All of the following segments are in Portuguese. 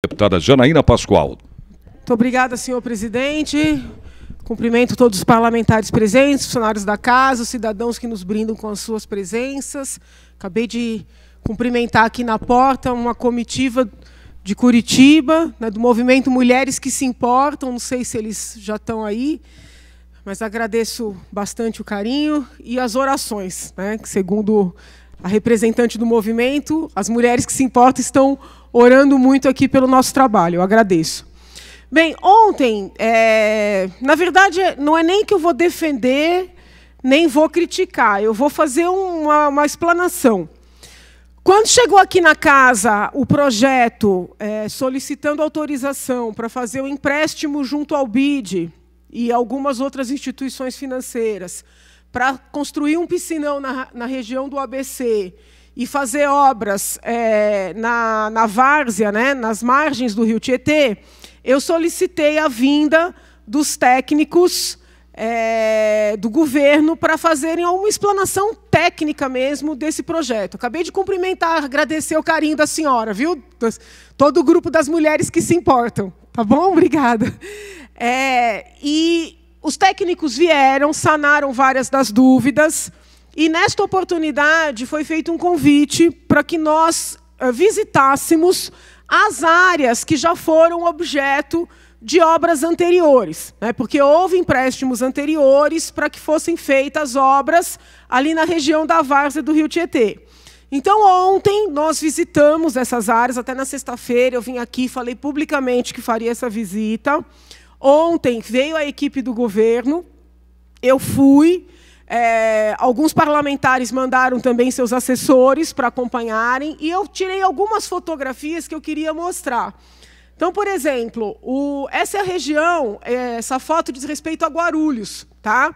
Deputada Janaína Pascoal. Muito obrigada, senhor presidente. Cumprimento todos os parlamentares presentes, funcionários da casa, os cidadãos que nos brindam com as suas presenças. Acabei de cumprimentar aqui na porta uma comitiva de Curitiba, né, do movimento Mulheres que se Importam. Não sei se eles já estão aí, mas agradeço bastante o carinho e as orações, né, que segundo a representante do movimento, as mulheres que se importam estão orando muito aqui pelo nosso trabalho. Eu agradeço. Bem, ontem, é... na verdade, não é nem que eu vou defender, nem vou criticar. Eu vou fazer uma, uma explanação. Quando chegou aqui na casa o projeto é, solicitando autorização para fazer o um empréstimo junto ao BID e algumas outras instituições financeiras para construir um piscinão na, na região do ABC e fazer obras é, na, na várzea, né, nas margens do rio Tietê, eu solicitei a vinda dos técnicos é, do governo para fazerem uma explanação técnica mesmo desse projeto. Acabei de cumprimentar, agradecer o carinho da senhora, viu? Todo o grupo das mulheres que se importam. Tá bom? Obrigada. É, e os técnicos vieram, sanaram várias das dúvidas. E nesta oportunidade foi feito um convite para que nós eh, visitássemos as áreas que já foram objeto de obras anteriores, né? porque houve empréstimos anteriores para que fossem feitas obras ali na região da várzea do Rio Tietê. Então, ontem nós visitamos essas áreas, até na sexta-feira eu vim aqui falei publicamente que faria essa visita. Ontem veio a equipe do governo, eu fui, é, alguns parlamentares mandaram também seus assessores para acompanharem, e eu tirei algumas fotografias que eu queria mostrar. Então, por exemplo, o, essa é região, é, essa foto diz respeito a Guarulhos. Tá?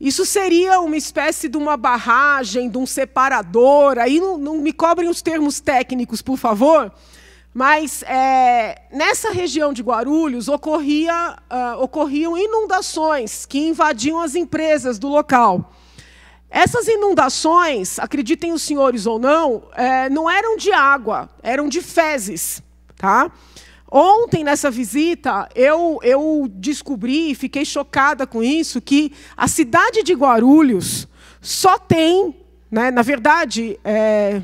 Isso seria uma espécie de uma barragem, de um separador. Aí não, não me cobrem os termos técnicos, por favor. Mas é, nessa região de Guarulhos ocorria, uh, ocorriam inundações que invadiam as empresas do local. Essas inundações, acreditem os senhores ou não, é, não eram de água, eram de fezes. Tá? Ontem, nessa visita, eu, eu descobri e fiquei chocada com isso, que a cidade de Guarulhos só tem, né, na verdade, é,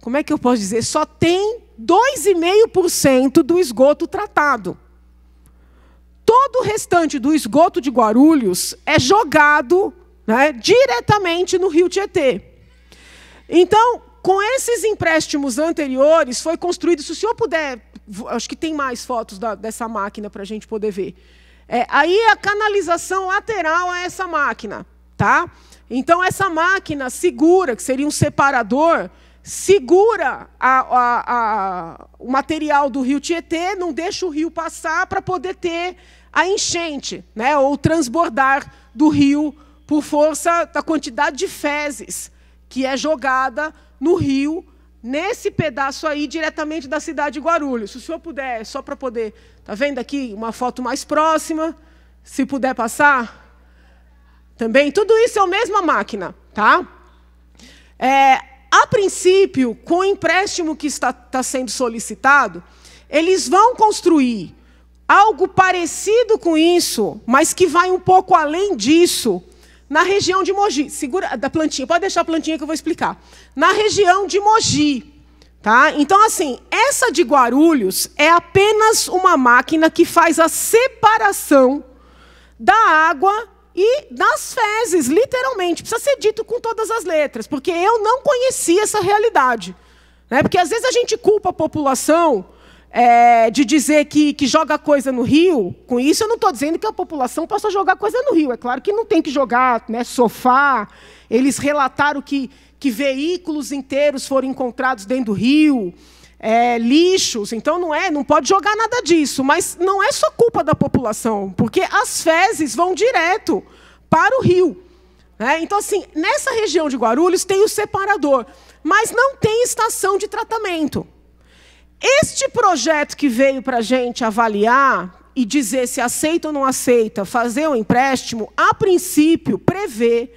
como é que eu posso dizer? Só tem 2,5% do esgoto tratado. Todo o restante do esgoto de Guarulhos é jogado né, diretamente no rio Tietê. Então, com esses empréstimos anteriores, foi construído. Se o senhor puder, acho que tem mais fotos da, dessa máquina para a gente poder ver. É, aí a canalização lateral é essa máquina, tá? Então essa máquina segura, que seria um separador, segura a, a, a, o material do rio Tietê, não deixa o rio passar para poder ter a enchente, né? ou transbordar do rio por força da quantidade de fezes que é jogada no rio, nesse pedaço aí, diretamente da cidade de Guarulhos. Se o senhor puder, só para poder. Está vendo aqui uma foto mais próxima? Se puder passar. Também, tudo isso é a mesma máquina, tá? É, a princípio, com o empréstimo que está, está sendo solicitado, eles vão construir algo parecido com isso, mas que vai um pouco além disso, na região de Mogi. Segura da plantinha, pode deixar a plantinha que eu vou explicar. Na região de Mogi. Tá? Então, assim, essa de Guarulhos é apenas uma máquina que faz a separação da água e das fezes, literalmente. Precisa ser dito com todas as letras, porque eu não conhecia essa realidade. Né? Porque às vezes a gente culpa a população é, de dizer que, que joga coisa no rio. Com isso, eu não estou dizendo que a população possa jogar coisa no rio. É claro que não tem que jogar né, sofá. Eles relataram que, que veículos inteiros foram encontrados dentro do rio é, lixos. Então não é, não pode jogar nada disso. Mas não é só culpa da população, porque as fezes vão direto para o rio. Né? Então assim, nessa região de Guarulhos tem o separador, mas não tem estação de tratamento. Este projeto que veio para a gente avaliar e dizer se aceita ou não aceita fazer o um empréstimo, a princípio prevê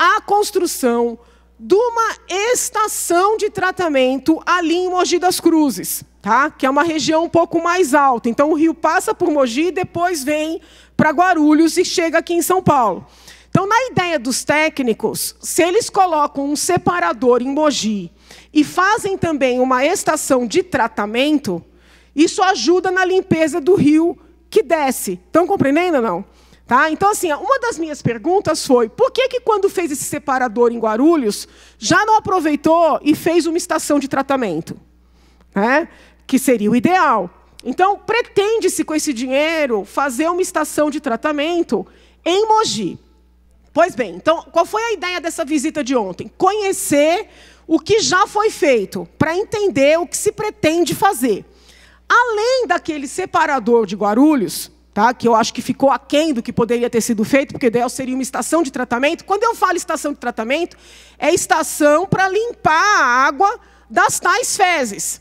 a construção de uma estação de tratamento ali em Mogi das Cruzes, tá? que é uma região um pouco mais alta. Então, o rio passa por Mogi, depois vem para Guarulhos e chega aqui em São Paulo. Então, na ideia dos técnicos, se eles colocam um separador em Mogi e fazem também uma estação de tratamento, isso ajuda na limpeza do rio que desce. Estão compreendendo ou não? Tá? Então, assim, uma das minhas perguntas foi: por que, que quando fez esse separador em Guarulhos, já não aproveitou e fez uma estação de tratamento? Né? Que seria o ideal. Então, pretende-se com esse dinheiro fazer uma estação de tratamento em Mogi. Pois bem, então, qual foi a ideia dessa visita de ontem? Conhecer o que já foi feito, para entender o que se pretende fazer. Além daquele separador de Guarulhos, Tá? que eu acho que ficou aquém do que poderia ter sido feito, porque o ideal seria uma estação de tratamento. Quando eu falo estação de tratamento, é estação para limpar a água das tais fezes.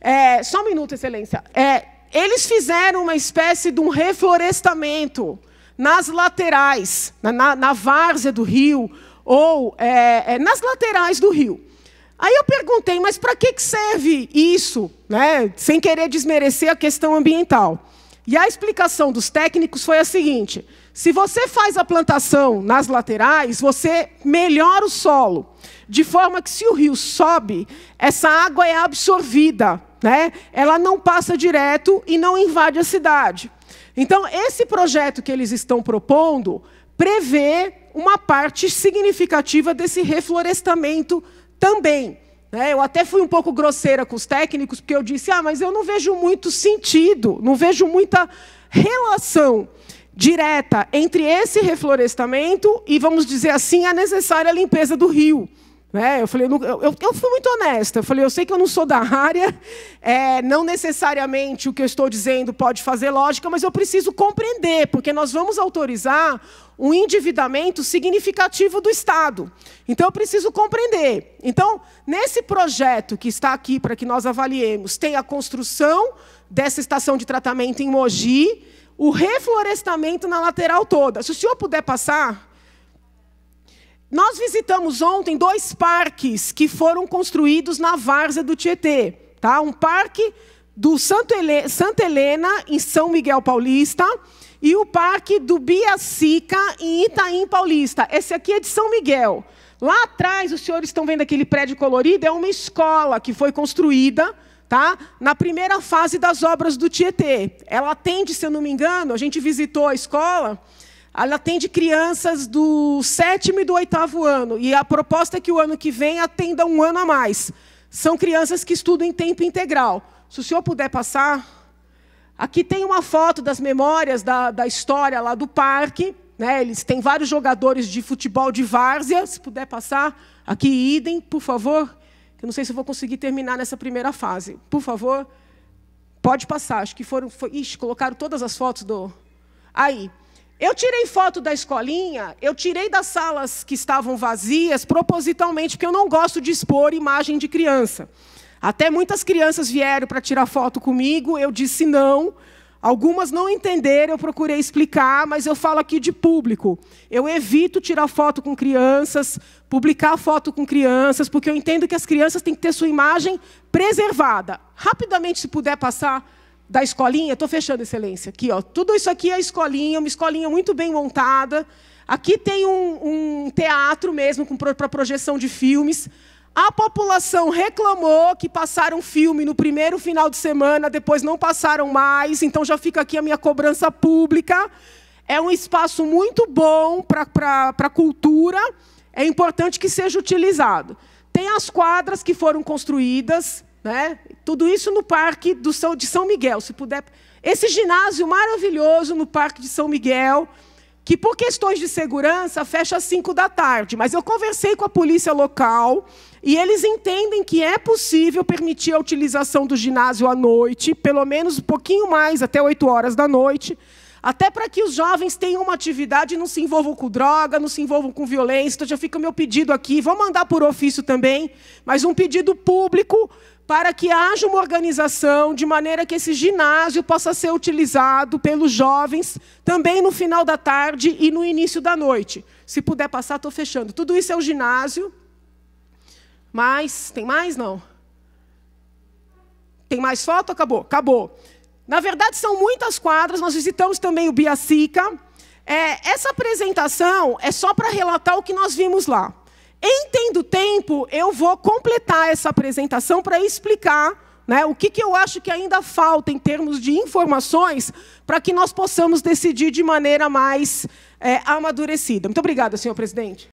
É, só um minuto, Excelência. É, eles fizeram uma espécie de um reflorestamento nas laterais, na, na, na várzea do rio, ou é, é nas laterais do rio. Aí eu perguntei, mas para que serve isso? Né? Sem querer desmerecer a questão ambiental. E a explicação dos técnicos foi a seguinte: se você faz a plantação nas laterais, você melhora o solo, de forma que se o rio sobe, essa água é absorvida, né? Ela não passa direto e não invade a cidade. Então, esse projeto que eles estão propondo prevê uma parte significativa desse reflorestamento também. Né? Eu até fui um pouco grosseira com os técnicos, porque eu disse: ah, mas eu não vejo muito sentido, não vejo muita relação direta entre esse reflorestamento e, vamos dizer assim, a necessária limpeza do rio. Né? eu falei, eu, eu, eu, fui muito honesta. Eu falei, eu sei que eu não sou da área, é, não necessariamente o que eu estou dizendo pode fazer lógica, mas eu preciso compreender, porque nós vamos autorizar um endividamento significativo do Estado. Então, eu preciso compreender. Então, nesse projeto que está aqui para que nós avaliemos, tem a construção dessa estação de tratamento em Mogi, o reflorestamento na lateral toda. Se o senhor puder passar. Nós visitamos ontem dois parques que foram construídos na várzea do Tietê. Tá? Um parque do Santo Helena, Santa Helena, em São Miguel Paulista, e o parque do Biacica, em Itaim Paulista. Esse aqui é de São Miguel. Lá atrás, os senhores estão vendo aquele prédio colorido, é uma escola que foi construída tá? na primeira fase das obras do Tietê. Ela atende, se eu não me engano, a gente visitou a escola ela atende crianças do sétimo e do oitavo ano. E a proposta é que o ano que vem atenda um ano a mais. São crianças que estudam em tempo integral. Se o senhor puder passar. Aqui tem uma foto das memórias da, da história lá do parque. Né? Eles têm vários jogadores de futebol de várzea. Se puder passar. Aqui, idem, por favor. Eu não sei se vou conseguir terminar nessa primeira fase. Por favor. Pode passar. Acho que foram. Foi, ixi, colocaram todas as fotos do. Aí. Eu tirei foto da escolinha, eu tirei das salas que estavam vazias propositalmente, porque eu não gosto de expor imagem de criança. Até muitas crianças vieram para tirar foto comigo, eu disse não. Algumas não entenderam, eu procurei explicar, mas eu falo aqui de público. Eu evito tirar foto com crianças, publicar foto com crianças, porque eu entendo que as crianças têm que ter sua imagem preservada. Rapidamente, se puder passar da escolinha, estou fechando, excelência, aqui, ó, tudo isso aqui é escolinha, uma escolinha muito bem montada. Aqui tem um, um teatro mesmo para projeção de filmes. A população reclamou que passaram filme no primeiro final de semana, depois não passaram mais, então já fica aqui a minha cobrança pública. É um espaço muito bom para a cultura, é importante que seja utilizado. Tem as quadras que foram construídas, né? Tudo isso no Parque do São, de São Miguel, se puder. Esse ginásio maravilhoso no Parque de São Miguel, que por questões de segurança fecha às 5 da tarde. Mas eu conversei com a polícia local e eles entendem que é possível permitir a utilização do ginásio à noite, pelo menos um pouquinho mais, até 8 horas da noite, até para que os jovens tenham uma atividade e não se envolvam com droga, não se envolvam com violência. Então já fica o meu pedido aqui, vou mandar por ofício também, mas um pedido público para que haja uma organização de maneira que esse ginásio possa ser utilizado pelos jovens também no final da tarde e no início da noite. Se puder passar, estou fechando. Tudo isso é o ginásio. Mas, tem mais? Não. Tem mais foto? Acabou. Acabou. Na verdade, são muitas quadras. Nós visitamos também o Biacica. É, essa apresentação é só para relatar o que nós vimos lá. Em tendo tempo, eu vou completar essa apresentação para explicar né, o que, que eu acho que ainda falta em termos de informações para que nós possamos decidir de maneira mais é, amadurecida. Muito obrigada, senhor presidente.